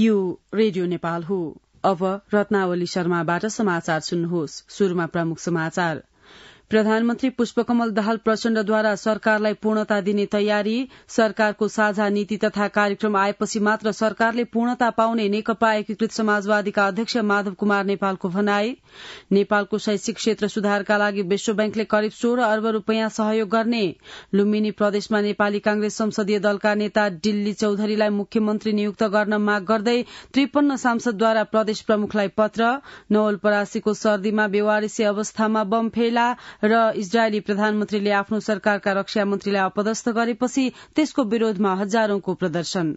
यो रेडियो नेपाल हो अब रत्नावली शर्माबाट समाचार सुन्नुहोस् शुरूमा प्रमुख समाचार प्रधानमन्त्री पुष्पकमल दाहाल प्रचण्डद्वारा सरकारलाई पूर्णता दिने तयारी सरकारको साझा नीति तथा कार्यक्रम आएपछि मात्र सरकारले पूर्णता पाउने नेकपा एकीकृत समाजवादीका अध्यक्ष माधव कुमार नेपालको भनाई नेपालको शैक्षिक क्षेत्र सुधारका लागि विश्व ब्याङ्कले करिब सोह्र अर्ब रूपियाँ सहयोग गर्ने लुम्बिनी प्रदेशमा नेपाली कांग्रेस संसदीय दलका नेता दिल्ली चौधरीलाई मुख्यमन्त्री नियुक्त गर्न माग गर्दै त्रिपन्न सांसदद्वारा प्रदेश प्रमुखलाई पत्र नवलपरासीको सर्दीमा बेवारिसी अवस्थामा बम फेला र इजरायली प्रधानमन्त्रीले आफ्नो सरकारका रक्षा मन्त्रीलाई अपदस्थ गरेपछि त्यसको विरोधमा हजारौंको प्रदर्शन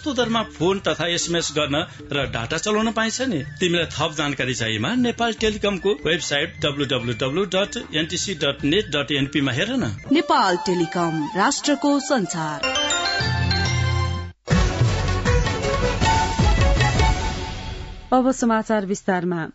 सस्तो दरमा फोन तथा एसएमएस गर्न र डाटा चलाउन पाइन्छ नि तिमीलाई थप जानकारी चाहिएमा नेपाल टेलिकमको website W dot NTC dot net dot एनपीमा हेर न नेपाल टेलिकम राष्ट्रको संसार अब समाचार विस्तारमा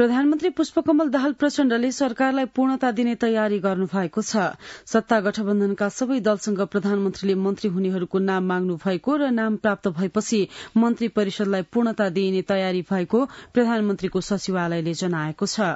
प्रधानमन्त्री पुष्पकमल दाहाल प्रचण्डले सरकारलाई पूर्णता दिने तयारी गर्नु भएको छ सत्ता गठबन्धनका सबै दलसँग प्रधानमन्त्रीले मन्त्री हुनेहरूको नाम माग्नु भएको र नाम प्राप्त भएपछि मन्त्री परिषदलाई पूर्णता दिइने तयारी भएको प्रधानमन्त्रीको सचिवालयले जनाएको छ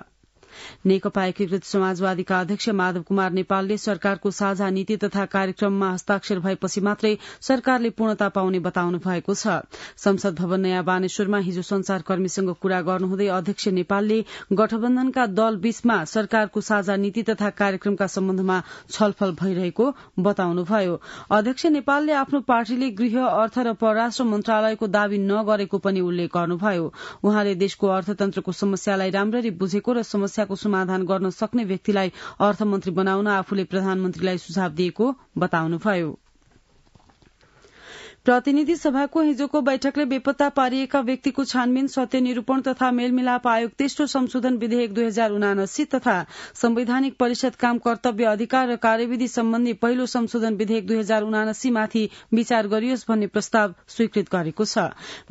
नेकपा एकीकृत समाजवादीका अध्यक्ष माधव कुमार नेपालले सरकारको साझा नीति तथा कार्यक्रममा हस्ताक्षर भएपछि मात्रै सरकारले पूर्णता पाउने बताउनु भएको छ संसद भवन नयाँ बानेश्वरमा हिजो संचारकर्मीसँग कुरा गर्नुहुँदै अध्यक्ष नेपालले गठबन्धनका दल बीचमा सरकारको साझा नीति तथा कार्यक्रमका सम्बन्धमा छलफल भइरहेको बताउनुभयो अध्यक्ष नेपालले आफ्नो पार्टीले गृह अर्थ र परराष्ट्र मन्त्रालयको दावी नगरेको पनि उल्लेख गर्नुभयो उहाँले देशको अर्थतन्त्रको समस्यालाई राम्ररी बुझेको र समस्या समस्याको समाधान गर्न सक्ने व्यक्तिलाई अर्थमन्त्री बनाउन आफूले प्रधानमन्त्रीलाई सुझाव दिएको बताउनुभयो प्रतिनिधि सभाको हिजोको बैठकले बेपत्ता पारिएका व्यक्तिको छानबिन सत्य निरूपण तथा मेलमिलाप आयोग तेस्रो संशोधन विधेयक दुई हजार उनासी तथा संवैधानिक परिषद काम कर्तव्य अधिकार र कार्यविधि सम्बन्धी पहिलो संशोधन विधेयक दुई हजार उनासीमाथि विचार गरियोस् भन्ने प्रस्ताव स्वीकृत गरेको छ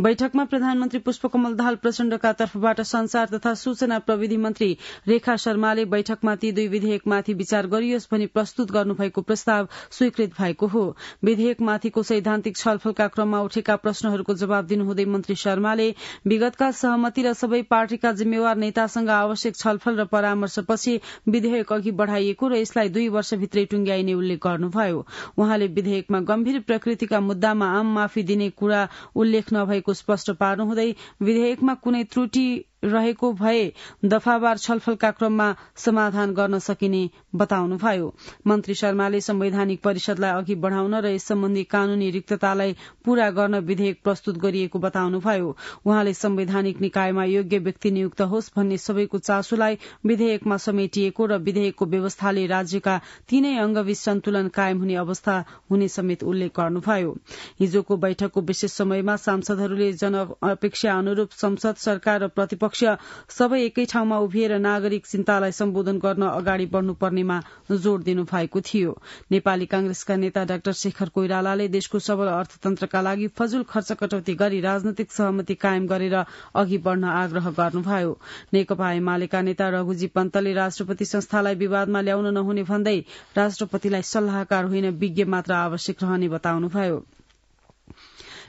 बैठकमा प्रधानमन्त्री पुष्पकमल दाहाल प्रचण्डका तर्फबाट संचार तथा सूचना प्रविधि मन्त्री रेखा शर्माले बैठकमा ती दुई विधेयकमाथि विचार गरियोस् भनी प्रस्तुत गर्नुभएको प्रस्ताव स्वीकृत भएको हो विधेयकमाथिको सैद्धान्तिक छलफल छलफलका क्रममा उठेका प्रश्नहरूको जवाब दिनुहुँदै मन्त्री शर्माले विगतका सहमति र सबै पार्टीका जिम्मेवार नेतासँग आवश्यक छलफल र परामर्शपछि विधेयक अघि बढ़ाइएको र यसलाई दुई वर्षभित्रै टुंग्याइने उल्लेख गर्नुभयो उहाँले विधेयकमा गम्भीर प्रकृतिका मुद्दामा आम माफी दिने कुरा उल्लेख नभएको स्पष्ट पार्नुहुँदै विधेयकमा कुनै त्रुटि रहेको भए दफावार छलफलका क्रममा समाधान गर्न सकिने बताउनुभयो मन्त्री शर्माले संवैधानिक परिषदलाई अघि बढ़ाउन र यस सम्बन्धी कानूनी रिक्ततालाई पूरा गर्न विधेयक प्रस्तुत गरिएको बताउनुभयो उहाँले संवैधानिक निकायमा योग्य व्यक्ति नियुक्त होस् भन्ने सबैको चासोलाई विधेयकमा समेटिएको र विधेयकको व्यवस्थाले राज्यका तीनै अंगवी सन्तुलन कायम हुने अवस्था हुने समेत उल्लेख गर्नुभयो हिजोको बैठकको विशेष समयमा सांसदहरूले जन अपेक्षा अनुरूप संसद सरकार र प्रतिपक्ष पक्ष सबै एकै ठाउँमा उभिएर नागरिक चिन्तालाई सम्बोधन गर्न अगाडि बढ्नुपर्नेमा जोड़ दिनु भएको थियो नेपाली कांग्रेसका नेता डाक्टर शेखर कोइरालाले देशको सबल अर्थतन्त्रका लागि फजूल खर्च कटौती गरी राजनैतिक सहमति कायम गरेर अघि बढ़न आग्रह गर्नुभयो नेकपा एमालेका नेता रघुजी पन्तले राष्ट्रपति संस्थालाई विवादमा ल्याउन नहुने भन्दै राष्ट्रपतिलाई सल्लाहकार होइन विज्ञ मात्र आवश्यक रहने बताउनुभयो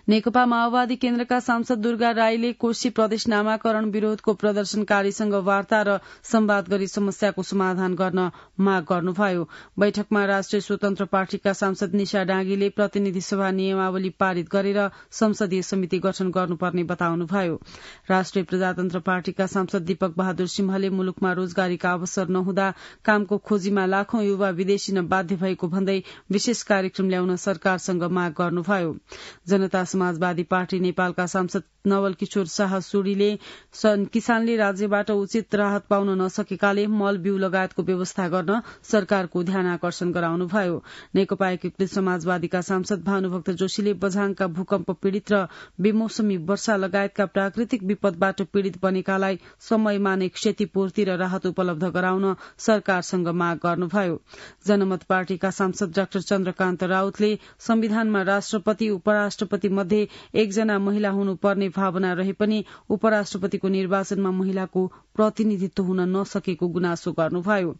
नेकपा माओवादी केन्द्रका सांसद दुर्गा राईले कोशी प्रदेश नामाकरण विरोधको प्रदर्शनकारीसँग वार्ता र सम्वाद गरी समस्याको समाधान गर्न माग गर्नुभयो बैठकमा राष्ट्रिय स्वतन्त्र पार्टीका सांसद निशा डाँगीले प्रतिनिधि सभा नियमावली पारित गरेर संसदीय समिति गठन गर्नुपर्ने बताउनुभयो राष्ट्रिय प्रजातन्त्र पार्टीका सांसद दीपक बहादुर सिंहले मुलुकमा रोजगारीका अवसर नहुँदा कामको खोजीमा लाखौं युवा विदेशी बाध्य भएको भन्दै विशेष कार्यक्रम ल्याउन सरकारसँग माग गर्नुभयो जनता समाजवादी पार्टी नेपालका सांसद नवल किशोर शाह सुडीले किसानले राज्यबाट उचित राहत पाउन नसकेकाले मल बिउ लगायतको व्यवस्था गर्न सरकारको ध्यान आकर्षण गराउनुभयो नेकपा एकीकृत समाजवादीका सांसद भानुभक्त जोशीले बझाङका भूकम्प पीड़ित र बेमौसमी वर्षा लगायतका प्राकृतिक विपदबाट पीड़ित बनेकालाई समयमा नै क्षतिपूर्ति र राहत उपलब्ध गराउन सरकारसँग माग गर्नुभयो जनमत पार्टीका सांसद डाक्टर चन्द्रकान्त राउतले संविधानमा राष्ट्रपति उपराष्ट्रपति मध्ये एकजना महिला हुनुपर्ने भावना रहे पनि उपराष्ट्रपतिको निर्वाचनमा महिलाको प्रतिनिधित्व हुन नसकेको गुनासो गर्नुभयो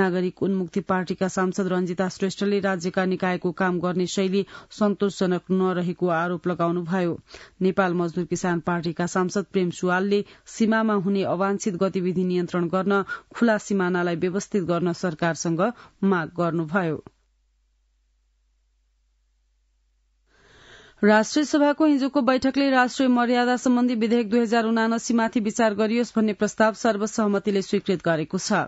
नागरिक उन्मुक्ति पार्टीका सांसद रंजिता श्रेष्ठले राज्यका निकायको काम गर्ने शैली सन्तोषजनक नरहेको आरोप लगाउनुभयो नेपाल मजदूर किसान पार्टीका सांसद प्रेम सुवालले सीमामा हुने अवांछित गतिविधि नियन्त्रण गर्न खुला सिमानालाई व्यवस्थित गर्न सरकारसँग माग गर्नुभयो राष्ट्रिय सभाको हिजोको बैठकले राष्ट्रिय मर्यादा सम्बन्धी विधेयक दुई हजार उनासीमाथि विचार गरियोस् भन्ने प्रस्ताव सर्वसहमतिले स्वीकृत गरेको छ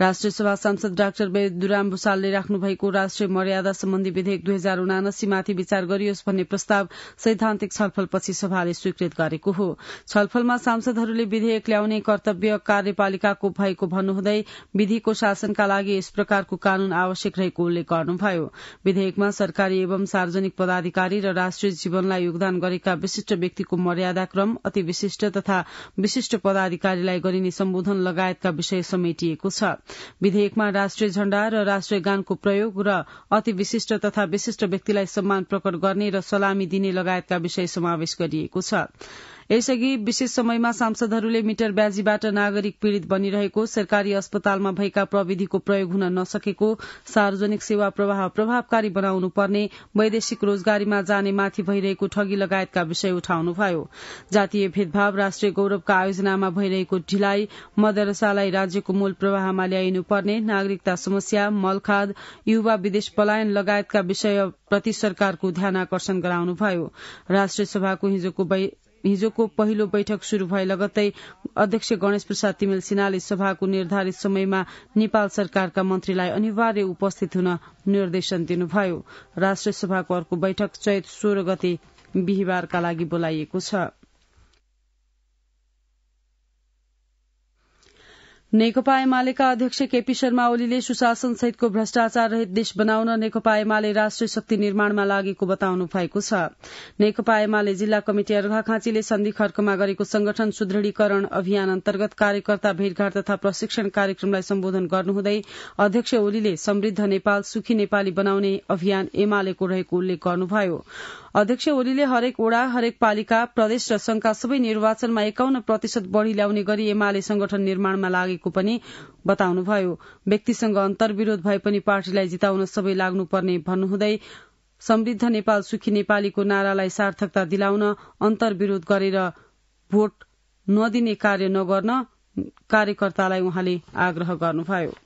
राष्ट्रिय सभा सांसद डाक्टर वेदुराम भूषालले राख्नु भएको राष्ट्रिय मर्यादा सम्बन्धी विधेयक दुई हजार उनासीमाथि विचार गरियोस् भन्ने प्रस्ताव सैद्धान्तिक छलफलपछि सभाले स्वीकृत गरेको हो छलफलमा सांसदहरूले विधेयक ल्याउने कर्तव्य कार्यपालिकाको भएको भन्नुहुँदै विधिको शासनका लागि यस प्रकारको कानून आवश्यक रहेको उल्लेख गर्नुभयो विधेयकमा सरकारी एवं सार्वजनिक पदाधिकारी र राष्ट्रिय जीवनलाई योगदान गरेका विशिष्ट व्यक्तिको मर्यादाक्रम अति विशिष्ट तथा विशिष्ट पदाधिकारीलाई गरिने सम्बोधन लगायतका विषय समेटिएको छ विधेयकमा राष्ट्रिय झण्डा र राष्ट्रिय गानको प्रयोग र अति विशिष्ट तथा विशिष्ट व्यक्तिलाई सम्मान प्रकट गर्ने र सलामी दिने लगायतका विषय समावेश गरिएको छ यसअघि विशेष समयमा सांसदहरूले मिटर ब्याजीबाट नागरिक पीड़ित बनिरहेको सरकारी अस्पतालमा भएका प्रविधिको प्रयोग हुन नसकेको सार्वजनिक सेवा प्रवाह प्रभावकारी बनाउनु पर्ने वैदेशिक रोजगारीमा जाने माथि भइरहेको ठगी लगायतका विषय उठाउनुभयो जातीय भेदभाव राष्ट्रिय गौरवका आयोजनामा भइरहेको ढिलाइ मदरसालाई राज्यको मूल प्रवाहमा ल्याइनु पर्ने नागरिकता समस्या मलखाद युवा विदेश पलायन लगायतका विषय प्रति सरकारको ध्यान आकर्षण गराउनुभयो राष्ट्रिय सभाको हिजोको हिजोको पहिलो बैठक शुरू भए लगत्तै अध्यक्ष गणेश प्रसाद तिमेल सिन्हाले सभाको निर्धारित समयमा नेपाल सरकारका मन्त्रीलाई अनिवार्य उपस्थित हुन निर्देशन दिनुभयो राष्ट्रिय सभाको अर्को बैठक चैत सोह्र गते बिहिबारका लागि बोलाइएको छ नेकपा एमालेका अध्यक्ष केपी शर्मा ओलीले सुशासन सहितको भ्रष्टाचार रहित देश बनाउन नेकपा एमाले राष्ट्रिय शक्ति निर्माणमा लागेको बताउनु भएको छ नेकपा एमाले जिल्ला कमिटि अर्घाखाँचीले सन्धि खर्कमा गरेको संगठन सुदृढीकरण अभियान अन्तर्गत कार्यकर्ता भेटघाट तथा प्रशिक्षण कार्यक्रमलाई सम्बोधन गर्नुहुँदै अध्यक्ष ओलीले समृद्ध नेपाल सुखी नेपाली बनाउने अभियान एमालेको रहेको उल्लेख गर्नुभयो अध्यक्ष ओलीले हरेक वड़ा हरेक पालिका प्रदेश र संघका सबै निर्वाचनमा एकाउन्न प्रतिशत बढ़ी ल्याउने गरी एमाले संगठन निर्माणमा लागेको पनि बताउनुभयो व्यक्तिसँग अन्तर्विरोध भए पनि पार्टीलाई जिताउन सबै लाग्नुपर्ने भन्नुहुँदै समृद्ध नेपाल सुखी नेपालीको नारालाई सार्थकता दिलाउन अन्तर्विरोध गरेर भोट नदिने कार्य नगर्न कार्यकर्तालाई उहाँले आग्रह गर्नुभयो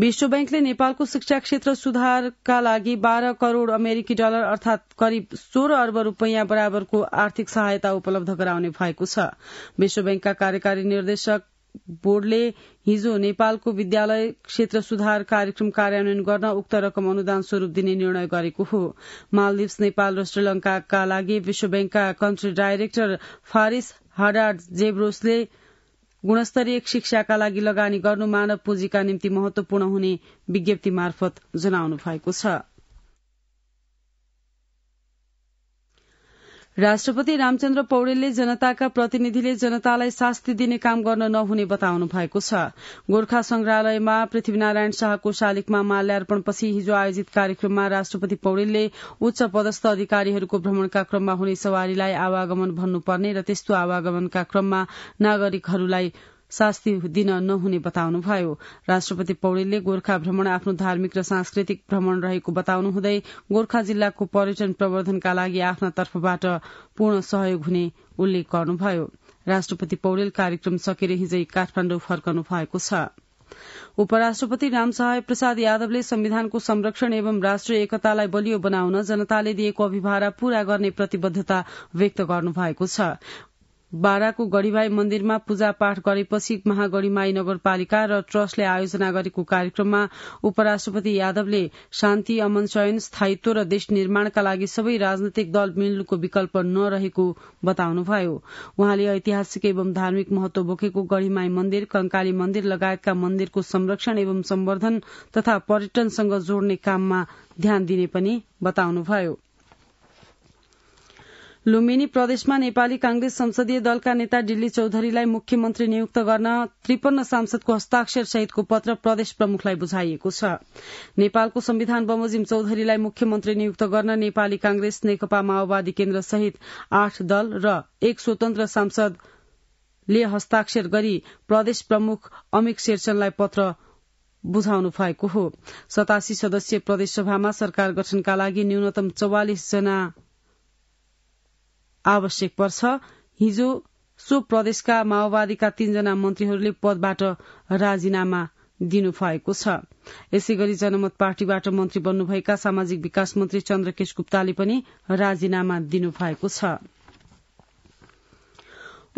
विश्व ब्याङ्कले नेपालको शिक्षा क्षेत्र सुधारका लागि बाह्र करोड़ अमेरिकी डलर अर्थात करिब सोह्र अर्ब रूपियाँ बराबरको आर्थिक सहायता उपलब्ध गराउने भएको छ विश्व ब्याङ्कका कार्यकारी निर्देशक बोर्डले हिजो नेपालको विद्यालय क्षेत्र सुधार कार्यक्रम कार्यान्वयन गर्न उक्त रकम अनुदान स्वरूप दिने निर्णय गरेको हो मालदिप्स नेपाल र श्रीलंका लागि विश्व ब्याङ्कका कन्ट्री डाइरेक्टर फारिस हाडार्ड जेब्रोसले गुणस्तरीय शिक्षाका लागि लगानी गर्नु मानव पुँजीका निम्ति महत्वपूर्ण हुने विज्ञप्ति मार्फत जनाउनु भएको छ राष्ट्रपति रामचन्द्र पौडेलले जनताका प्रतिनिधिले जनतालाई शास्ति दिने काम गर्न नहुने बताउनु भएको छ गोर्खा संग्रहालयमा पृथ्वीनारायण शाहको शालिगमा माल्यार्पणपछि हिजो आयोजित कार्यक्रममा राष्ट्रपति पौडेलले उच्च पदस्थ अधिकारीहरूको भ्रमणका क्रममा हुने सवारीलाई आवागमन भन्नुपर्ने र त्यस्तो आवागमनका क्रममा नागरिकहरूलाई शास्ति दिन नहुने बताउनुभयो राष्ट्रपति पौडेलले गोर्खा भ्रमण आफ्नो धार्मिक र सांस्कृतिक भ्रमण रहेको बताउनुहुँदै गोर्खा जिल्लाको पर्यटन प्रवर्धनका लागि आफ्ना तर्फबाट पूर्ण सहयोग हुने उल्लेख गर्नुभयो राष्ट्रपति पौडेल कार्यक्रम सकेर हिजै काठमाडौँ फर्कनु भएको छ उपराष्ट्रपति रामसहाय प्रसाद यादवले संविधानको संरक्षण एवं राष्ट्रिय एकतालाई बलियो बनाउन जनताले दिएको अभिभारा पूरा गर्ने प्रतिबद्धता व्यक्त गर्नु भएको छ बाराको गढीमाई मन्दिरमा पूजापाठ गरेपछि महागढीमाई नगरपालिका र ट्रस्टले आयोजना गरेको कार्यक्रममा उपराष्ट्रपति यादवले शान्ति अमन चयन स्थायित्व र देश निर्माणका लागि सबै राजनैतिक दल मिल्नुको विकल्प नरहेको बताउनुभयो उहाँले ऐतिहासिक एवं धार्मिक महत्व बोकेको गढीमाई मन्दिर कंकाली मन्दिर लगायतका मन्दिरको संरक्षण एवं सम्वर्धन तथा पर्यटनसँग जोड्ने काममा ध्यान दिने पनि बताउनुभयो लुम्बिनी प्रदेशमा नेपाली कांग्रेस संसदीय दलका नेता दिल्ली चौधरीलाई मुख्यमन्त्री नियुक्त गर्न त्रिपन्न सांसदको हस्ताक्षर सहितको पत्र प्रदेश प्रमुखलाई बुझाइएको छ नेपालको संविधान बमोजिम चौधरीलाई मुख्यमन्त्री नियुक्त गर्न नेपाली कांग्रेस नेकपा माओवादी केन्द्र सहित आठ दल र एक स्वतन्त्र सांसदले हस्ताक्षर गरी प्रदेश प्रमुख अमित शेरचनलाई पत्र बुझाउनु भएको हो सतासी सदस्यीय प्रदेशसभामा सरकार गठनका लागि न्यूनतम चौवालिस जना आवश्यक पर्छ हिजो सो प्रदेशका माओवादीका तीनजना मन्त्रीहरूले पदबाट राजीनामा दिनु भएको छ यसै गरी जनमत पार्टीबाट मन्त्री बन्नुभएका सामाजिक विकास मन्त्री चन्द्रकेश गुप्ताले पनि राजीनामा दिनुभएको छ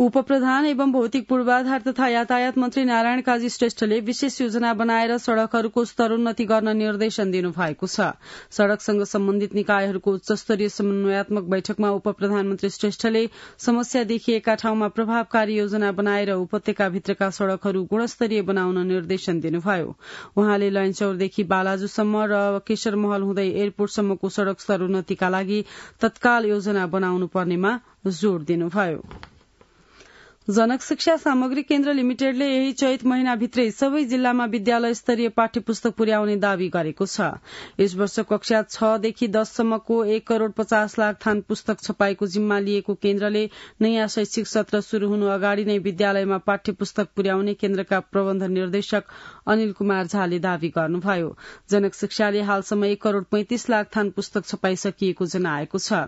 उप प्रधान एवं भौतिक पूर्वाधार तथा यातायात मन्त्री नारायण काजी श्रेष्ठले विशेष योजना बनाएर सड़कहरूको स्तरोन्नति गर्न निर्देशन दिनुभएको छ सड़कसँग सम्बन्धित निकायहरूको उच्चस्तरीय समन्वयात्मक बैठकमा उप प्रधानमन्त्री श्रेष्ठले समस्या देखिएका ठाउँमा प्रभावकारी योजना बनाएर उपत्यकाभित्रका सड़कहरू गुणस्तरीय बनाउन निर्देशन दिनुभयो उहाँले लैनचौरदेखि बालाजुसम्म र केशर महल हुँदै एयरपोर्टसम्मको सड़क स्तरोन्नतिका लागि तत्काल योजना बनाउनु पर्नेमा जोड़ दिनुभयो जनक शिक्षा सामग्री केन्द्र लिमिटेडले यही चैत महिनाभित्रै सबै जिल्लामा विद्यालय स्तरीय पाठ्य पुस्तक पुर्याउने दावी गरेको छ यस वर्ष कक्षा छदेखि दशसम्मको एक करोड़ पचास लाख थान पुस्तक छपाएको जिम्मा लिएको केन्द्रले नयाँ शैक्षिक सत्र शुरू हुनु अगाडि नै विद्यालयमा पाठ्य पुस्तक पुर्याउने केन्द्रका प्रबन्ध निर्देशक अनिल कुमार झाले दावी गर्नुभयो जनक शिक्षाले हालसम्म एक करोड़ पैंतिस लाख थान पुस्तक छपाइसकिएको जनाएको छ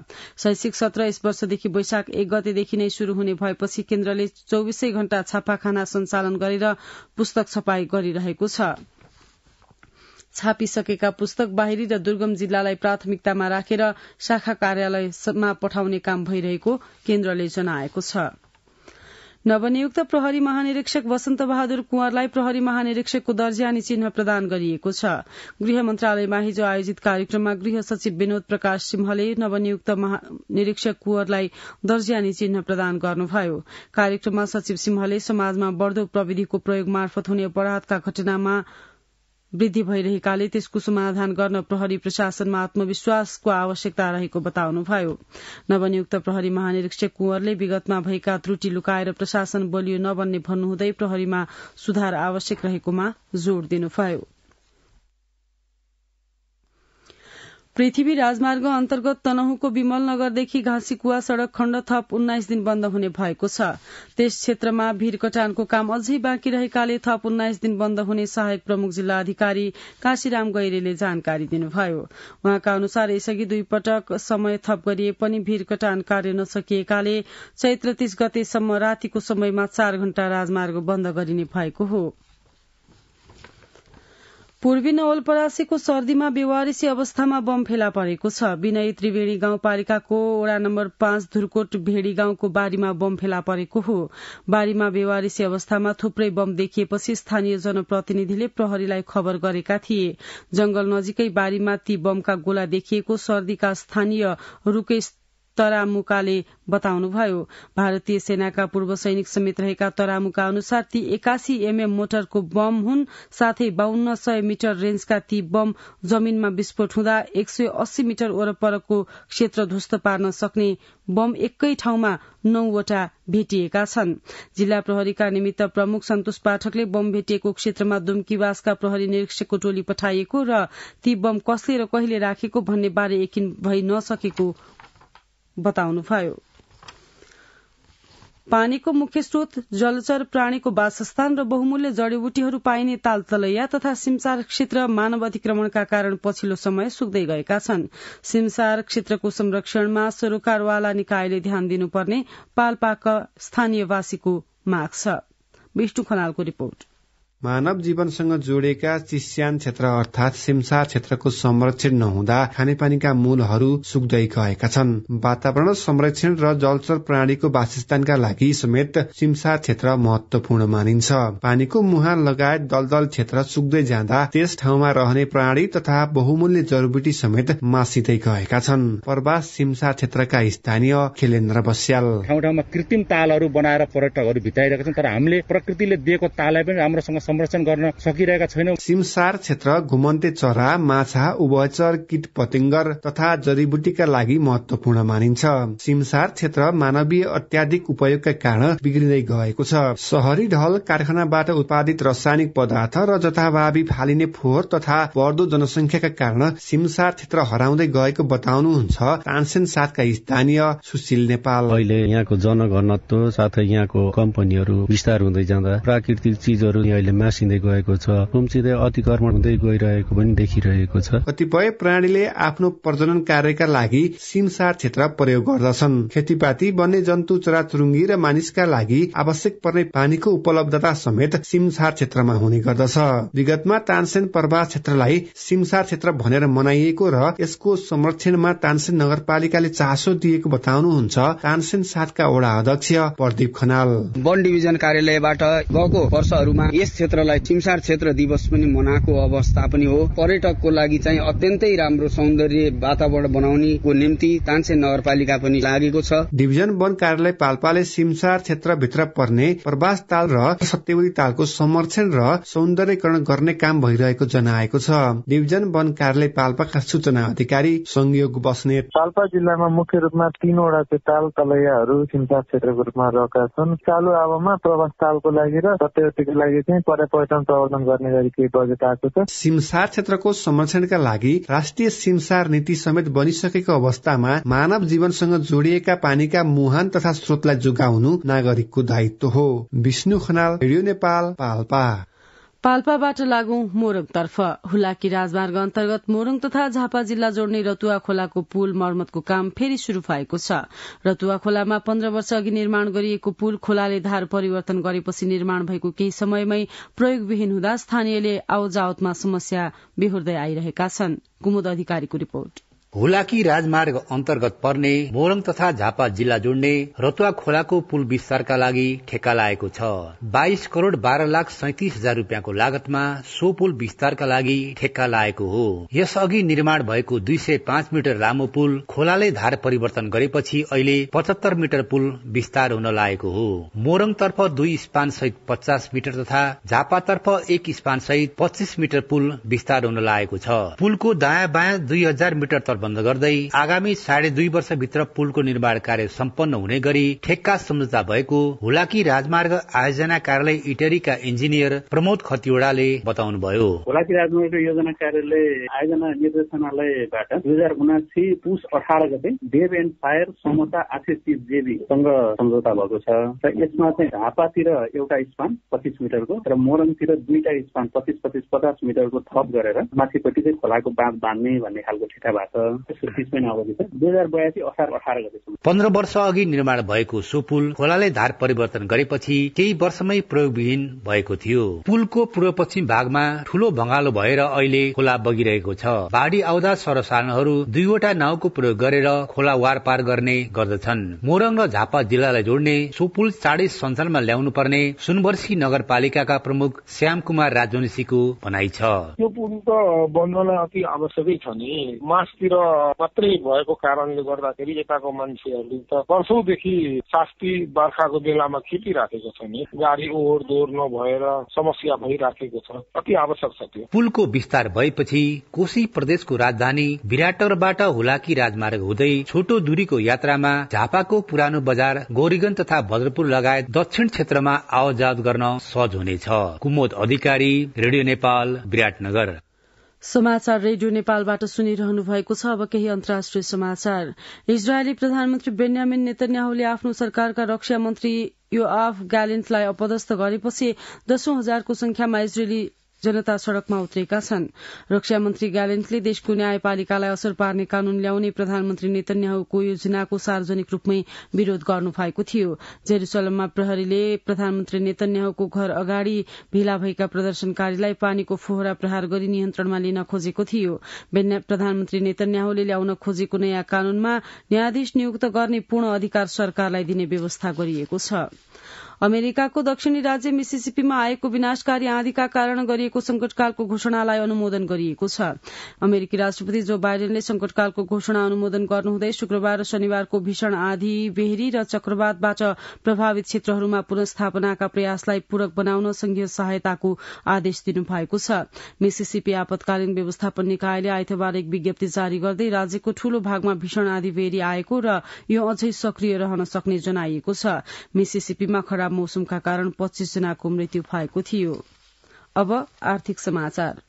शैक्षिक सत्र यस वर्षदेखि वैशाख एक गतेदेखि नै शुरू हुने भएपछि केन्द्रले चौविसै घण्टा छापाखाना सञ्चालन गरेर पुस्तक छपाई गरिरहेको छ छापिसकेका पुस्तक बाहिरी र दुर्गम जिल्लालाई प्राथमिकतामा राखेर शाखा कार्यालयमा पठाउने काम भइरहेको केन्द्रले जनाएको छ नवनियुक्त प्रहरी महानिरीक्षक वसन्त बहादुर कुँवरलाई प्रहरी महानिरीक्षकको दर्जा अनि चिन्ह प्रदान गरिएको छ गृह मन्त्रालयमा हिजो आयोजित कार्यक्रममा गृह सचिव विनोद प्रकाश सिंहले नवनियुक्त महानिरीक्षक कुँवरलाई दर्जा अनि चिन्ह प्रदान गर्नुभयो कार्यक्रममा सचिव सिंहले समाजमा बढ़दो प्रविधिको प्रयोग मार्फत हुने अपराधका घटनामा वृद्धि भइरहेकाले त्यसको समाधान गर्न प्रहरी प्रशासनमा आत्मविश्वासको आवश्यकता रहेको बताउनुभयो नवनियुक्त प्रहरी महानिरीक्षक कुंवरले विगतमा भएका त्रुटि लुकाएर प्रशासन बलियो नबन्ने भन्नुहुँदै प्रहरीमा सुधार आवश्यक रहेकोमा जोड़ दिनुभयो पृथ्वी राजमार्ग अन्तर्गत तनहुको विमल नगरदेखि घाँसीकुवा सड़क खण्ड थप उन्नाइस दिन बन्द हुने भएको छ त्यस क्षेत्रमा भीर कटानको काम अझै बाँकी रहेकाले थप उन्नाइस दिन बन्द हुने सहायक प्रमुख जिल्ला अधिकारी काशीराम गैरेले जानकारी दिनुभयो उहाँका अनुसार यसअघि दुई पटक समय थप गरिए पनि भीर कटान कार्य नसकिएकाले चैत्र तीस गतेसम्म रातिको समयमा चार घण्टा राजमार्ग बन्द गरिने भएको हो पूर्वी नवलपरासीको सर्दीमा बेवारिसी अवस्थामा बम फेला परेको छ विनय त्रिवेणी गाउँपालिकाको वडा नम्बर पाँच धुरकोट भेडी गाउँको बारीमा बम फेला परेको हो बारीमा बेवारिसी अवस्थामा थुप्रै बम देखिएपछि स्थानीय जनप्रतिनिधिले प्रहरीलाई खबर गरेका थिए जंगल नजिकै बारीमा ती बमका गोला देखिएको सर्दीका स्थानीय रूकेश तरामुकाले बताउनुभयो भारतीय सेनाका पूर्व सैनिक समेत रहेका तरामुका अनुसार ती एकासी एमएम मोटरको बम हुन् साथै बाहन्न सय मिटर रेन्जका ती बम जमीनमा विस्फोट हुँदा एक सय अस्सी मिटर वरपरको क्षेत्र ध्वस्त पार्न सक्ने बम एकै ठाउँमा नौवटा भेटिएका छन् जिल्ला प्रहरीका निमित्त प्रमुख सन्तोष पाठकले बम भेटिएको क्षेत्रमा दुम्कीवासका प्रहरी निरीक्षकको टोली पठाइएको र ती बम कसले र कहिले राखेको भन्ने बारे यकिन भई नसकेको बताउनुभयो पानीको मुख्य स्रोत जलचर प्राणीको वासस्थान र बहुमूल्य जड़ीबुटीहरू पाइने तालतलैया तथा सिमसार क्षेत्र मानव अतिक्रमणका कारण पछिल्लो समय सुक्दै गएका छन् सिमसार क्षेत्रको संरक्षणमा सरोकारवाला निकायले ध्यान दिनुपर्ने पाल्पाका स्थानीयवासीको माग छ विष्णु रिपोर्ट मानव जीवनसँग जोडेका चिस्यान क्षेत्र अर्थात सिमसा क्षेत्रको संरक्षण नहुँदा खानेपानीका मूलहरू सुक्दै गएका छन् वातावरण संरक्षण र जलचर प्राणीको वासस्थानका लागि समेत सिमसा क्षेत्र महत्वपूर्ण मानिन्छ पानीको मुहान लगायत दलदल क्षेत्र सुक्दै जाँदा त्यस ठाउँमा रहने प्राणी तथा बहुमूल्य जडबुटी समेत मासिँदै गएका छन् प्रवास सिमसा क्षेत्रका स्थानीय खेलेन्द्र बस्याल ठाउँ ठाउँमा कृत्रिम तालहरू बनाएर पर्यटकहरू भिताइरहेका छन् तर हामीले प्रकृतिले दिएको ताललाई पनि राम्रोसँग संरक्षण गर्न सकिरहेका छैनौं सिमसार क्षेत्र घुमन्ते चरा माछा उभयचर किट पतिङ्गर तथा जडीबुटीका लागि महत्वपूर्ण मानिन्छ सिमसार क्षेत्र मानवीय अत्याधिक उपयोगका कारण बिग्रिँदै गएको छ शहरी ढल कारखानाबाट उत्पादित रासायनिक पदार्थ र जथाभावी फालिने फोहोर तथा बढ्दो जनसंख्याका कारण सिमसार क्षेत्र हराउँदै गएको बताउनुहुन्छ कान्सेन साथका स्थानीय सुशील नेपाल अहिले यहाँको जनघनत्व साथै यहाँको कम्पनीहरू विस्तार हुँदै जाँदा प्राकृतिक चिजहरू मासिँदै गएको छ कुम्चिँदै अतिक्रमण हुँदै गइरहेको पनि देखिरहेको छ कतिपय प्राणीले आफ्नो प्रजनन कार्यका लागि सिमसार क्षेत्र प्रयोग गर्दछन् खेतीपाती वन्य जन्तु चराचुरुङ्गी र मानिसका लागि आवश्यक पर्ने पानीको उपलब्धता समेत सिमसार क्षेत्रमा हुने गर्दछ विगतमा तानसेन पर्वा क्षेत्रलाई सिमसार क्षेत्र भनेर मनाइएको र यसको संरक्षणमा तानसेन नगरपालिकाले चासो दिएको बताउनुहुन्छ तानसेन सातका वडा अध्यक्ष प्रदीप खनाल वन डिभिजन कार्यालयबाट गएको वर्षहरूमा यस क्षेत्रलाई चिमसार क्षेत्र दिवस पनि मनाएको अवस्था पनि हो पर्यटकको लागि चाहिँ अत्यन्तै राम्रो सौन्दर्य वातावरण बनाउनेको निम्ति तान्से नगरपालिका पनि लागेको छ डिभिजन वन कार्यालय पाल्पाले सिमसार क्षेत्रभित्र पर्ने प्रवास ताल र सत्यवती तालको संरक्षण र सौन्दर्यकरण गर्ने काम भइरहेको जनाएको छ डिभिजन वन कार्यालय पाल्पाका सूचना अधिकारी संयोग बस्ने पाल्पा जिल्लामा मुख्य रूपमा तीनवटा चाहिँ ताल तलैयाहरू सिमसार क्षेत्रको रूपमा रहेका छन् चालु आवामा प्रवास तालको लागि र सत्यवतीको लागि चाहिँ प्रवर्धन गर्ने गरी केही बजेट आएको छ सिमसार क्षेत्रको संरक्षणका लागि राष्ट्रिय सिमसार नीति समेत बनिसकेको अवस्थामा मानव जीवनसँग जोडिएका पानीका मुहान तथा स्रोतलाई जोगाउनु नागरिकको दायित्व हो विष्णु खनाल रेडियो नेपाल पाल्पा पाल्पाबाट लागू मोरङतर्फ हुलाकी राजमार्ग अन्तर्गत मोरङ तथा झापा जिल्ला जोड्ने रतुवा खोलाको पुल मर्मतको काम फेरि शुरू भएको छ रतुवा खोलामा पन्ध्र वर्ष अघि निर्माण गरिएको पुल खोलाले धार परिवर्तन गरेपछि निर्माण भएको केही समयमै प्रयोगविहीन हुँदा स्थानीयले आवजावतमा समस्या बेहोर्दै आइरहेका छन् कुमुद अधिकारीको रिपोर्ट हुलाकी राजमार्ग अन्तर्गत पर्ने मोरङ तथा झापा जिल्ला जोड्ने रतुवा खोलाको पुल विस्तारका लागि ठेक्का लागेको छ बाइस करोड़ बाह्र लाख सैतिस हजार रुपियाँको लागतमा सो पुल विस्तारका लागि ठेक्का लागेको हो यसअघि निर्माण भएको दुई सय पाँच मिटर लामो पुल खोलाले धार परिवर्तन गरेपछि अहिले पचहत्तर मिटर पुल विस्तार हुन लागेको हो मोरङतर्फ दुई स्पान सहित पचास मिटर तथा झापातर्फ एक स्पान सहित पच्चिस मिटर पुल विस्तार हुन लागेको छ पुलको दायाँ बायाँ दुई हजार मिटर तर्फ बन्द गर्दै आगामी साढे दुई वर्षभित्र पुलको निर्माण कार्य सम्पन्न हुने गरी ठेक्का सम्झौता भएको हुलाकी राजमार्ग आयोजना कार्यालय इटरीका इन्जिनियर प्रमोद खतिवड़ाले बताउनुभयो हुलाकी राजमार्ग योजना कार्यालय आयोजना निर्देशनालयबाट दुई हजार उनासी पुस अठार गते डेभ एन्ड फायर समता आशिष चिज जेबीसँग सम्झौता भएको छ र यसमा चाहिँ झापातिर एउटा स्पान पच्चिस मिटरको र मोरङतिर दुईटा स्पान पच्चिस पच्चिस पचास मिटरको थप गरेर माथिपट्टि चाहिँ खोलाको बाँध बाँध्ने भन्ने खालको ठेटा भएको छ पन्ध्र वर्ष अघि निर्माण भएको सो पुल खोलाले धार परिवर्तन गरेपछि केही वर्षमै प्रयोगविहीन भएको थियो पुलको पूर्व पश्चिम भागमा ठूलो भंगालो भएर अहिले खोला बगिरहेको छ बाढ़ी आउँदा सरसानहरू दुईवटा नाउँको प्रयोग गरेर खोला वार पार गर्ने गर्दछन् मोरङ र झापा जिल्लालाई जोड्ने सो पुल चाँडै सञ्चालनमा ल्याउनु पर्ने सुनवर्षी नगरपालिकाका प्रमुख श्याम कुमार राजवंशीको भनाइ छ यो पुल त बन्दलाई अति आवश्यकै छ नि मासतिर मात्रै भएको कारणले गर्दाखेरि यताको मान्छेहरूले त वर्षौँदेखि शास्ति बर्खाको बेलामा खेपिराखेको छ नि गाडी ओहोर दोहोर नभएर समस्या भइराखेको छ अति आवश्यक छ त्यो पुलको विस्तार भएपछि कोशी प्रदेशको राजधानी विराटरबाट हुलाकी राजमार्ग हुँदै छोटो दूरीको यात्रामा झापाको पुरानो बजार गोरीगंज तथा भद्रपुर लगायत दक्षिण क्षेत्रमा आवाजात गर्न सहज हुनेछ कुमोद अधिकारी रेडियो नेपाल विराटनगर समाचार रेडियो नेपालबाट सुनिरहनु भएको छ अब केही अन्तर्राष्ट्रिय समाचार इजरायली प्रधानमन्त्री बेन्यामिन नेतन्याहुले आफ्नो सरकारका रक्षा मन्त्री यो आफ ग्यालेन्टलाई अपदस्थ गरेपछि दशौं हजारको संख्यामा इजरायली जनता सड़कमा उत्रेका छन् रक्षा मन्त्री ग्यालेन्टले देशको न्यायपालिकालाई असर पार्ने कानून ल्याउने प्रधानमन्त्री नेतन्याहुको योजनाको सार्वजनिक रूपमै विरोध गर्नु भएको थियो जेरूसलममा प्रहरीले प्रधानमन्त्री नेतन्याहुको घर अगाडि भेला भएका प्रदर्शनकारीलाई पानीको फोहरा प्रहार गरी नियन्त्रणमा लिन खोजेको थियो प्रधानमन्त्री नेतन्याहुले ल्याउन खोजेको नयाँ कानूनमा न्यायाधीश नियुक्त गर्ने पूर्ण अधिकार सरकारलाई दिने व्यवस्था गरिएको छ अमेरिकाको दक्षिणी राज्य मिसिसिपीमा आएको विनाशकारी आँधीका कारण गरिएको संकटकालको घोषणालाई अनुमोदन गरिएको छ अमेरिकी राष्ट्रपति जो बाइडेनले संकटकालको घोषणा अनुमोदन गर्नुहुँदै शुक्रबार र शनिबारको भीषण आधी बेहरी र चक्रवातबाट प्रभावित क्षेत्रहरूमा पुनस्थापनाका प्रयासलाई पूरक बनाउन संघीय सहायताको आदेश दिनुभएको छ मिसिसिपी आपतकालीन व्यवस्थापन निकायले आइतबार एक विज्ञप्ति जारी गर्दै राज्यको ठूलो भागमा भीषण आधी बेहरी आएको र यो अझै सक्रिय रहन सक्ने जनाइएको छ मिसिसिपीमा खराब मौसमका कारण पच्चीस जनाको मृत्यु भएको थियो अब आर्थिक समाचार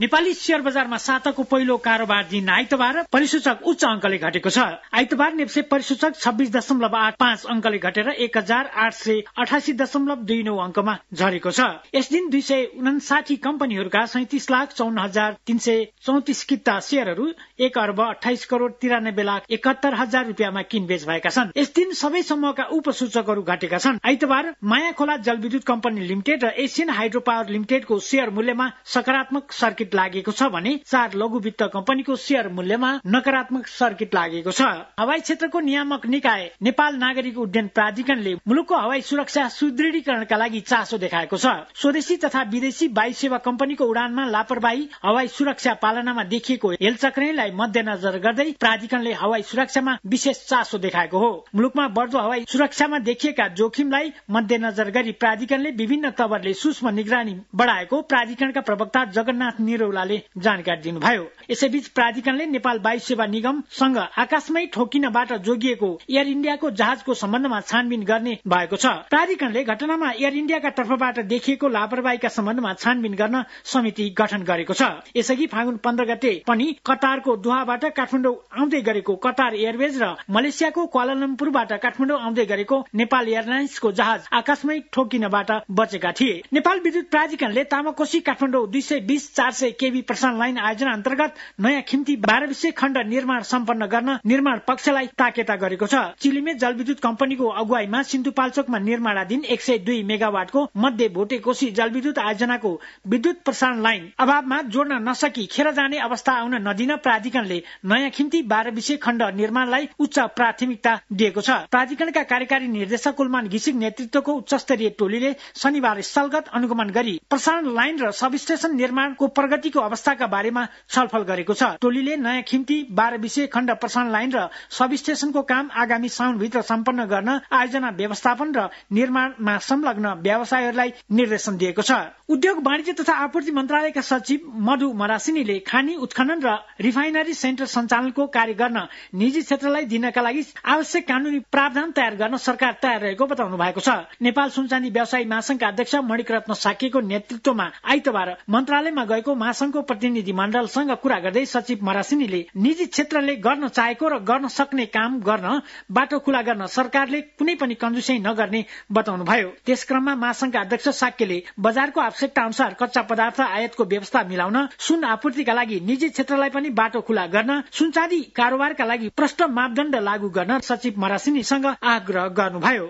नेपाली शेयर बजारमा साताको पहिलो कारोबार दिन आइतबार परिसूचक उच्च अङ्कले घटेको छ आइतबार नेप्से परिसूचक छब्बीस दशमलव आठ पाँच अङ्कले घटेर एक हजार आठ सय अठासी दशमलव दुई नौ अङ्कमा झरेको छ यस दिन दुई सय उनासाठी कम्पनीहरूका सैतिस लाख चौन हजार तीन सय चौतिस किता शेयरहरू एक अर्ब अठाइस करोड़ तिरानब्बे लाख एकात्तर हजार रुपियाँमा किनबेच भएका छन् यस दिन सबै समूहका उपसूचकहरू घटेका छन् आइतबार माया खोला जलविद्युत कम्पनी लिमिटेड र एसियन हाइड्रो पावर लिमिटेडको शेयर मूल्यमा सकारात्मक सर्किट सर्किट लागेको छ भने चार लघु वित्त कम्पनीको शेयर मूल्यमा नकारात्मक सर्किट लागेको छ हवाई क्षेत्रको नियामक निकाय नेपाल नागरिक उड्डयन प्राधिकरणले मुलुकको हवाई सुरक्षा सुदृढीकरणका लागि चासो देखाएको छ स्वदेशी तथा विदेशी वायु सेवा कम्पनीको उडानमा लापरवाही हवाई सुरक्षा पालनामा देखिएको हेलचक्रेलाई मध्यनजर गर्दै प्राधिकरणले हवाई सुरक्षामा विशेष चासो देखाएको हो मुलुकमा बढ्दो हवाई सुरक्षामा देखिएका जोखिमलाई मध्यनजर गरी प्राधिकरणले विभिन्न तवरले सूक्ष्म निगरानी बढाएको प्राधिकरणका प्रवक्ता जगन्नाथ निरौलाले जानकारी दिनुभयो यसैबीच प्राधिकरणले नेपाल वायु सेवा निगमसँग आकाशमै ठोकिनबाट जोगिएको एयर इण्डियाको जहाजको सम्बन्धमा छानबिन गर्ने भएको छ प्राधिकरणले घटनामा एयर इण्डियाका तर्फबाट देखिएको लापरवाहीका सम्बन्धमा छानबिन गर्न समिति गठन गरेको छ यसअघि फागुन पन्ध्र गते पनि कतारको दुहाबाट काठमाडौँ आउँदै गरेको कतार एयरवेज र मलेसियाको क्वालालम्पुरबाट काठमाडौँ आउँदै गरेको नेपाल एयरलाइन्सको जहाज आकाशमै ठोकिनबाट बचेका थिए नेपाल विद्युत प्राधिकरणले तामाकोशी काठमाडौँ दुई सय बीस चार सय सय केबी प्रसारण लाइन आयोजना अन्तर्गत नयाँ खिम्ती बाह्र विषय खण्ड निर्माण सम्पन्न गर्न निर्माण पक्षलाई ताकेता गरेको छ चिलिमे जलविद्युत कम्पनीको अगुवाईमा सिन्धुपाल्चोकमा निर्माणाधीन एक सय दुई मेगावाटको मध्य भोटे कोशी जलविद्युत आयोजनाको विद्युत प्रसारण लाइन अभावमा जोड्न नसकी खेर जाने अवस्था आउन नदिन प्राधिकरणले नयाँ खिम्ती विषय खण्ड निर्माणलाई उच्च प्राथमिकता दिएको छ प्राधिकरणका कार्यकारी निर्देशक कुलमान घिसिङ नेतृत्वको उच्च स्तरीय टोलीले शनिबार स्थलगत अनुगमन गरी प्रसारण लाइन र सब स्टेशन निर्माणको प्रगति प्रगतिको अवस्थाका बारेमा छलफल गरेको छ टोलीले नयाँ खिम्ती बाह्र विषय खण्ड प्रसारण लाइन र सब स्टेशनको काम आगामी साउनभित्र सम्पन्न गर्न आयोजना व्यवस्थापन र निर्माणमा संलग्न व्यवसायहरूलाई निर्देशन दिएको छ उद्योग वाणिज्य तथा आपूर्ति मन्त्रालयका सचिव मधु मरासिनीले खानी उत्खनन र रिफाइनरी सेन्टर सञ्चालनको कार्य गर्न निजी क्षेत्रलाई दिनका लागि आवश्यक कानूनी प्रावधान तयार गर्न सरकार तयार रहेको बताउनु भएको छ नेपाल सुनचानी व्यवसायी महासंघका अध्यक्ष रत्न साकेको नेतृत्वमा आइतबार मन्त्रालयमा गएको महासंघको प्रतिनिधि मण्डलसँग कुरा गर्दै सचिव मरासिनीले निजी क्षेत्रले गर्न चाहेको र गर्न सक्ने काम गर्न बाटो खुला गर्न सरकारले कुनै पनि कन्जुसै नगर्ने बताउनुभयो त्यसक्रममा महासंघका अध्यक्ष साक्यले बजारको आवश्यकता अनुसार कच्चा पदार्थ आयातको व्यवस्था मिलाउन सुन आपूर्तिका लागि निजी क्षेत्रलाई पनि बाटो खुला गर्न सुनचाँदी कारोबारका लागि प्रष्ट मापदण्ड लागू गर्न सचिव मरासिनीसँग आग्रह गर्नुभयो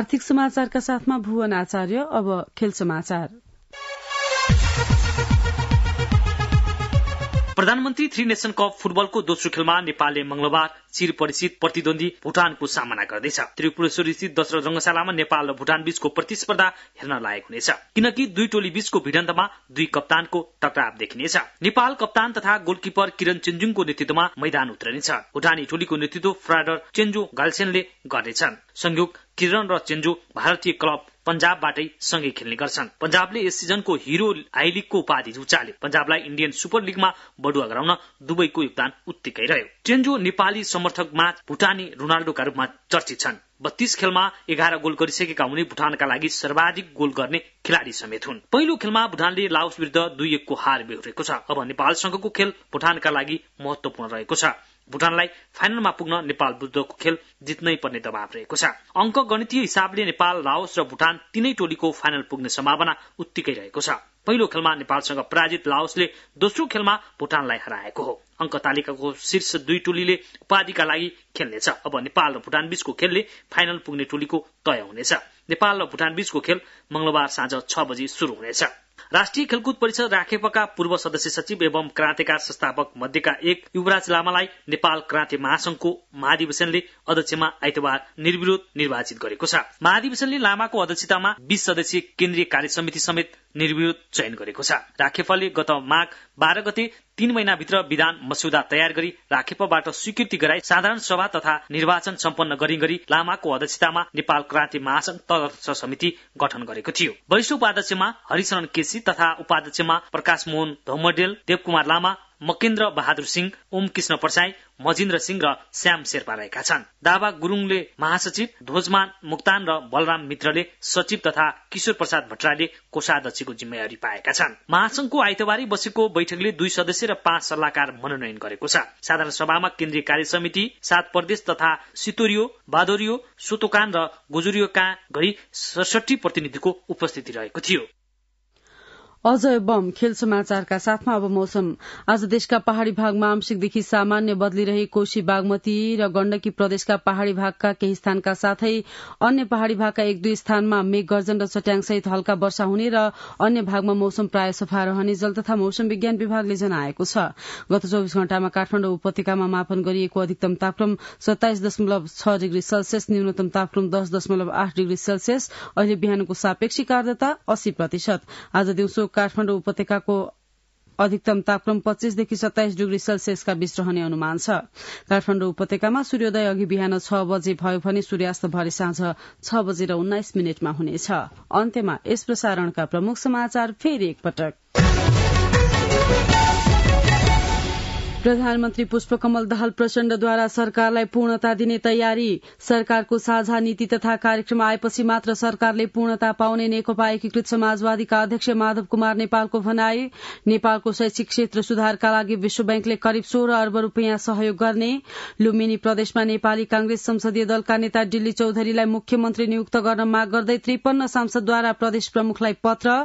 आर्थिक समाचारका साथमा भुवन आचार्य अब खेल समाचार प्रधानमन्त्री थ्री नेसन कप फुटबलको दोस्रो खेलमा नेपालले मंगलबार चिर परिचित प्रतिद्वन्दी भूटानको सामना गर्दैछ त्रिपुरेश्वर स्थित दशरथ रंगशालामा नेपाल र भुटान बीचको प्रतिस्पर्धा हेर्न लायक हुनेछ किनकि दुई टोली बीचको भिडन्तमा दुई कप्तानको टक्राव देखिनेछ नेपाल कप्तान तथा गोलकिपर किरण चेन्जुङको नेतृत्वमा मैदान उत्रनेछ भूटानी टोलीको नेतृत्व फ्राडर चेन्जो गाल्सेनले गर्नेछन् संयोग किरण र चेन्जो भारतीय क्लब पञ्जाबबाटै सँगै खेल्ने गर्छन् पञ्जाबले यस सिजनको हिरो हाई लिगको उपाधि रुचाले पञ्जाबलाई इण्डियन सुपर लिगमा बडुवा गराउन दुवैको योगदान उत्तिकै रह्यो टेन्जो नेपाली समर्थकमा भुटानी रोनाल्डोका रूपमा चर्चित छन् बत्तीस खेलमा एघार गोल गरिसकेका उनी भुटानका लागि सर्वाधिक गोल गर्ने खेलाडी समेत हुन् पहिलो खेलमा भुटानले लाओस विरूद्ध दुई एकको हार बेहोरेको छ अब नेपालसँगको खेल भुटानका लागि महत्वपूर्ण रहेको छ भूटानलाई फाइनलमा पुग्न नेपाल विरूद्धको खेल जित्नै पर्ने दबाव रहेको छ अङ्क गणितीय हिसाबले नेपाल लाओस र भूटान तीनै टोलीको फाइनल पुग्ने सम्भावना उत्तिकै रहेको छ पहिलो खेलमा नेपालसँग पराजित लाओसले दोस्रो खेलमा भूटानलाई हराएको हो अङ्क तालिकाको शीर्ष दुई टोलीले उपाधिका लागि खेल्नेछ अब नेपाल र भुटान बीचको खेलले फाइनल पुग्ने टोलीको तय हुनेछ नेपाल र भुटान बीचको खेल मंगलबार साँझ छ बजी शुरू हुनेछ राष्ट्रिय खेलकुद परिषद राखेपका पूर्व सदस्य सचिव एवं क्रान्तिका संस्थापक मध्येका एक युवराज लामालाई नेपाल क्रान्ति महासंघको महाधिवेशनले अध्यक्षमा आइतबार निर्विरोध निर्वाचित गरेको छ महाधिवेशनले लामाको अध्यक्षतामा बीस सदस्यीय केन्द्रीय कार्य समिति समेत निर्विरोध चयन गरेको छ राखेपले गत माघ बाह्र गते तीन महिनाभित्र विधान मस्यौदा तयार गरी राखेपाबाट स्वीकृति गराई साधारण सभा तथा निर्वाचन सम्पन्न गरी गरी लामाको अध्यक्षतामा नेपाल क्रान्ति महासंघ तदर्थ समिति गठन गरेको थियो वरिष्ठ उपाध्यक्षमा हरिशरण केसी तथा उपाध्यक्षमा प्रकाश मोहन धोमडेल देवकुमार लामा मकेन्द्र बहादुर सिंह ओम कृष्ण पर्साई मजिन्द्र सिंह र श्याम शेर्पा रहेका छन् दावा गुरूङले महासचिव ध्वजमान मुक्तान र बलराम मित्रले सचिव तथा किशोर प्रसाद भट्टराले कोषाध्यक्षको जिम्मेवारी पाएका छन् महासंघको आइतबारी बसेको बैठकले दुई सदस्य र पाँच सल्लाहकार मनोनयन गरेको छ साधारण सभामा केन्द्रीय कार्य समिति सात प्रदेश तथा सितोरियो बादोरियो सोतोकान र गोजुरियोका गरी सडसठी प्रतिनिधिको उपस्थिति रहेको थियो अजय बम खेल समाचारका साथमा अब मौसम आज देशका पहाड़ी भागमा आंशिकदेखि सामान्य बदली कोशी बागमती र गण्डकी प्रदेशका पहाड़ी भागका केही स्थानका साथै अन्य पहाड़ी भागका एक दुई स्थानमा मेघ गर्जन र चट्याङसहित हल्का वर्षा हुने र अन्य भागमा मौसम प्राय सफा रहने जल तथा मौसम विज्ञान विभागले जनाएको छ गत चौविस घण्टामा काठमाण्ड उपत्यकामा मापन गरिएको अधिकतम तापक्रम सत्ताइस दशमलव छ डिग्री सेल्सियस न्यूनतम तापक्रम दस दशमलव आठ डिग्री सेल्सियस अहिले बिहानको सापेक्षिक आर्द्रता अस्सी प्रतिशत काठमाडौँ उपत्यकाको अधिकतम तापक्रम पच्चीसदेखि सत्ताइस डिग्री सेल्सियसका बीच रहने अनुमान छ काठमाडौँ उपत्यकामा सूर्योदय अघि बिहान छ बजे भयो भने सूर्यास्त भरे साँझ छ बजेर उन्नाइस मिनटमा हुनेछ अन्त्यमा यस प्रसारणका प्रमुख समाचार फेरि एकपटक प्रधानमन्त्री पुष्पकमल दाहाल प्रचण्डद्वारा सरकारलाई पूर्णता दिने तयारी सरकारको साझा नीति तथा कार्यक्रम आएपछि मात्र सरकारले पूर्णता पाउने नेकपा एकीकृत समाजवादीका अध्यक्ष माधव कुमार नेपालको भनाई नेपालको शैक्षिक क्षेत्र सुधारका लागि विश्व ब्याङ्कले करिब सोह्र अर्ब रूपियाँ सहयोग गर्ने लुम्बिनी प्रदेशमा नेपाली कांग्रेस संसदीय दलका नेता दिल्ली चौधरीलाई मुख्यमन्त्री नियुक्त गर्न माग गर्दै त्रिपन्न सांसदद्वारा प्रदेश प्रमुखलाई पत्र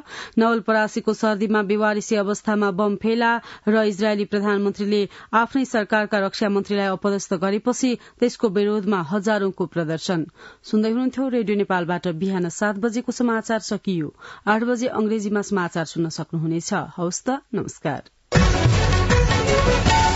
नवलपरासीको सर्दीमा बेवारिसी अवस्थामा बम फेला र इजरायली प्रधानमन्त्रीले आफ्नै सरकारका रक्षा मन्त्रीलाई अपदस्थ गरेपछि त्यसको विरोधमा हजारौंको प्रदर्शन सुन्दै हुनुहुन्थ्यो रेडियो नेपालबाट बिहान सात बजेको समाचार सकियो आठ बजे अंग्रेजीमा समाचार सुन्न सक्नुहुनेछ हवस् त नमस्कार